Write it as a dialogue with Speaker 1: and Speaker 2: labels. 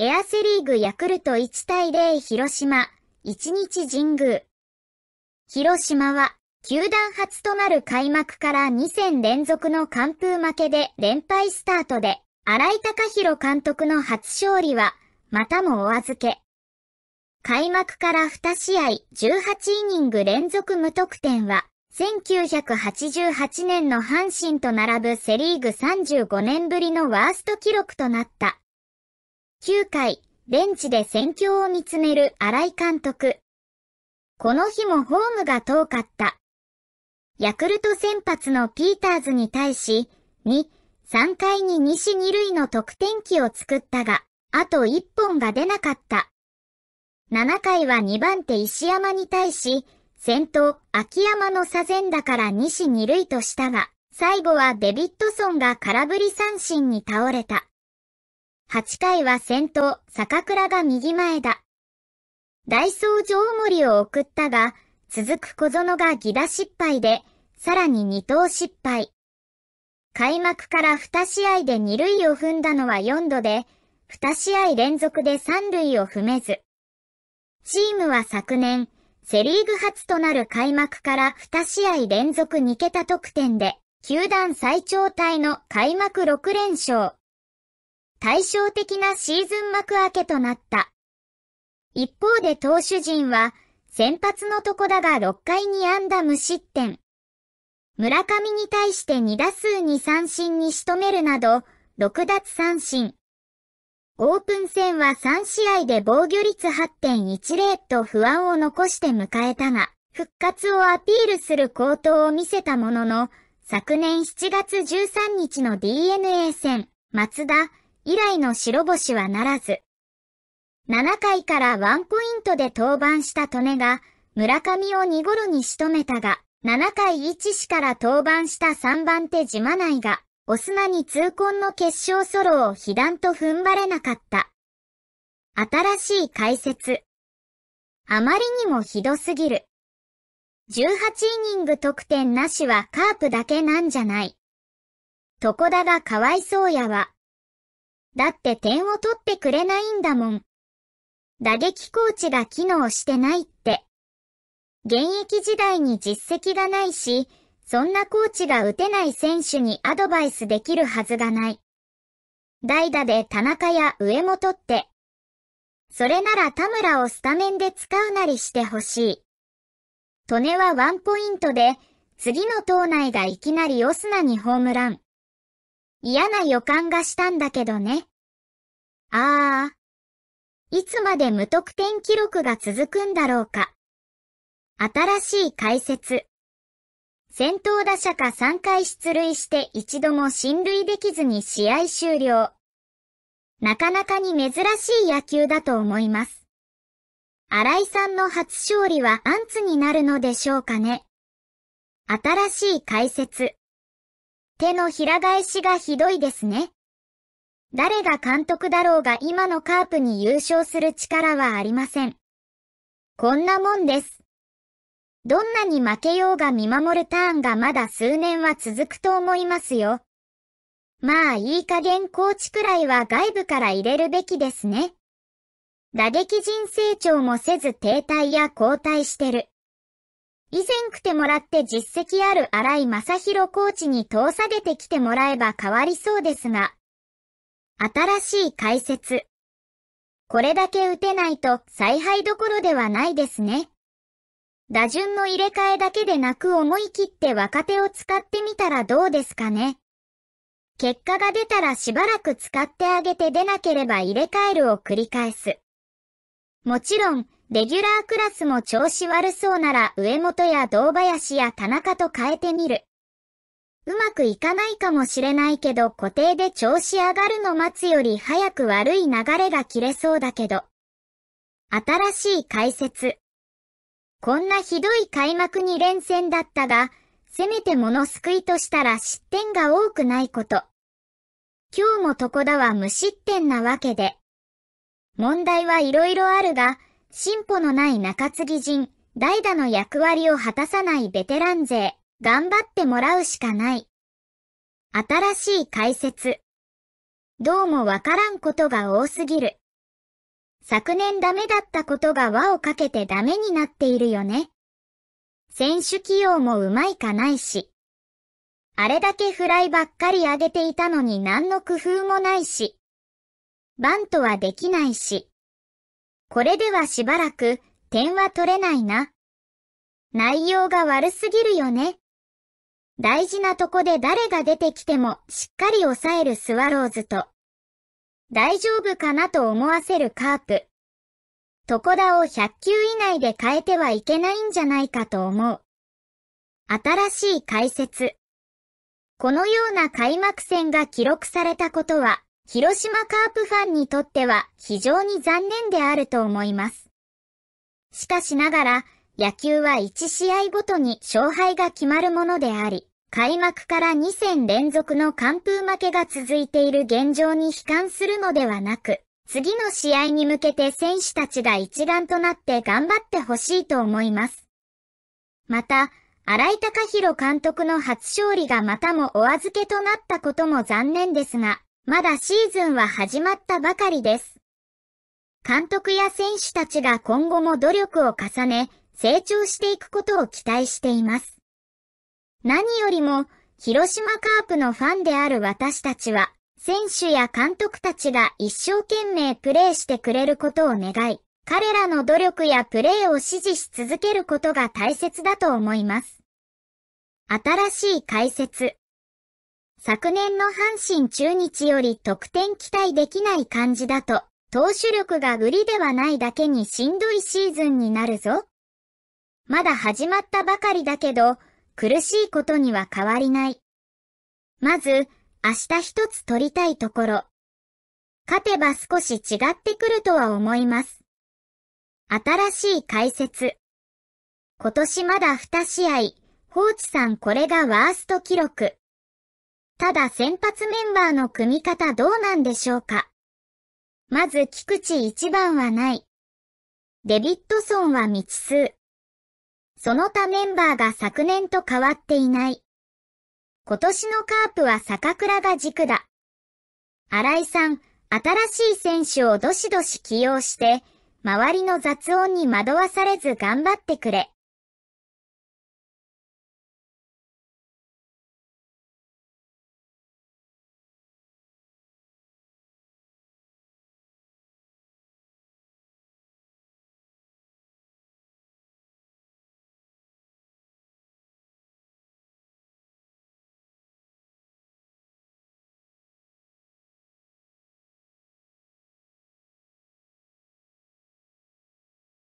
Speaker 1: エアセリーグヤクルト1対0広島、1日神宮。広島は、球団初となる開幕から2戦連続の完封負けで連敗スタートで、荒井隆弘監督の初勝利は、またもお預け。開幕から2試合18イニング連続無得点は、1988年の阪神と並ぶセリーグ35年ぶりのワースト記録となった。9回、ベンチで戦況を見つめる新井監督。この日もホームが遠かった。ヤクルト先発のピーターズに対し、2、3回に西2塁の得点機を作ったが、あと1本が出なかった。7回は2番手石山に対し、先頭秋山の左前だから西2塁としたが、最後はデビッドソンが空振り三振に倒れた。8回は先頭、坂倉が右前だ。ダイソー上森を送ったが、続く小園がギ打失敗で、さらに2投失敗。開幕から2試合で2塁を踏んだのは4度で、2試合連続で3塁を踏めず。チームは昨年、セリーグ初となる開幕から2試合連続2桁得点で、球団最長体の開幕6連勝。対照的なシーズン幕開けとなった。一方で投手陣は、先発のとこだが6回に安打無失点。村上に対して2打数に三振に仕留めるなど、6奪三振。オープン戦は3試合で防御率8.10と不安を残して迎えたが、復活をアピールする高騰を見せたものの、昨年7月13日の DNA 戦、松田、以来の白星はならず。7回からワンポイントで登板した利根が、村上を2ゴロに仕留めたが、7回1死から登板した3番手島内が、オスナに痛恨の決勝ソロを被弾と踏ん張れなかった。新しい解説。あまりにもひどすぎる。18イニング得点なしはカープだけなんじゃない。床田がかわいそうやわ。だって点を取ってくれないんだもん。打撃コーチが機能してないって。現役時代に実績がないし、そんなコーチが打てない選手にアドバイスできるはずがない。代打で田中や上も取って。それなら田村をスタメンで使うなりしてほしい。トネはワンポイントで、次の党内がいきなりオスナにホームラン。嫌な予感がしたんだけどね。ああ。いつまで無得点記録が続くんだろうか。新しい解説。先頭打者か3回出塁して一度も進塁できずに試合終了。なかなかに珍しい野球だと思います。新井さんの初勝利はアンツになるのでしょうかね。新しい解説。手のひら返しがひどいですね。誰が監督だろうが今のカープに優勝する力はありません。こんなもんです。どんなに負けようが見守るターンがまだ数年は続くと思いますよ。まあいい加減コーチくらいは外部から入れるべきですね。打撃陣成長もせず停滞や交代してる。以前来てもらって実績ある荒井正宏コーチに通されてきてもらえば変わりそうですが、新しい解説。これだけ打てないと采配どころではないですね。打順の入れ替えだけでなく思い切って若手を使ってみたらどうですかね。結果が出たらしばらく使ってあげて出なければ入れ替えるを繰り返す。もちろん、レギュラークラスも調子悪そうなら上本や堂林や田中と変えてみる。うまくいかないかもしれないけど固定で調子上がるの待つより早く悪い流れが切れそうだけど。新しい解説。こんなひどい開幕に連戦だったが、せめてもの救いとしたら失点が多くないこと。今日も床田は無失点なわけで。問題はいろいろあるが、進歩のない中継ぎ陣、代打の役割を果たさないベテラン勢、頑張ってもらうしかない。新しい解説。どうもわからんことが多すぎる。昨年ダメだったことが輪をかけてダメになっているよね。選手起用もうまいかないし。あれだけフライばっかり上げていたのに何の工夫もないし。バントはできないし。これではしばらく点は取れないな。内容が悪すぎるよね。大事なとこで誰が出てきてもしっかり抑えるスワローズと、大丈夫かなと思わせるカープ。床田を100球以内で変えてはいけないんじゃないかと思う。新しい解説。このような開幕戦が記録されたことは、広島カープファンにとっては非常に残念であると思います。しかしながら、野球は1試合ごとに勝敗が決まるものであり、開幕から2戦連続の完封負けが続いている現状に悲観するのではなく、次の試合に向けて選手たちが一丸となって頑張ってほしいと思います。また、荒井隆弘監督の初勝利がまたもお預けとなったことも残念ですが、まだシーズンは始まったばかりです。監督や選手たちが今後も努力を重ね、成長していくことを期待しています。何よりも、広島カープのファンである私たちは、選手や監督たちが一生懸命プレーしてくれることを願い、彼らの努力やプレーを支持し続けることが大切だと思います。新しい解説昨年の阪神中日より得点期待できない感じだと、投手力が売りではないだけにしんどいシーズンになるぞ。まだ始まったばかりだけど、苦しいことには変わりない。まず、明日一つ取りたいところ。勝てば少し違ってくるとは思います。新しい解説。今年まだ2試合、放置さんこれがワースト記録。ただ先発メンバーの組み方どうなんでしょうかまず菊池1番はない。デビッドソンは未知数。その他メンバーが昨年と変わっていない。今年のカープは坂倉が軸だ。新井さん、新しい選手をどしどし起用して、周りの雑音に惑わされず頑張ってくれ。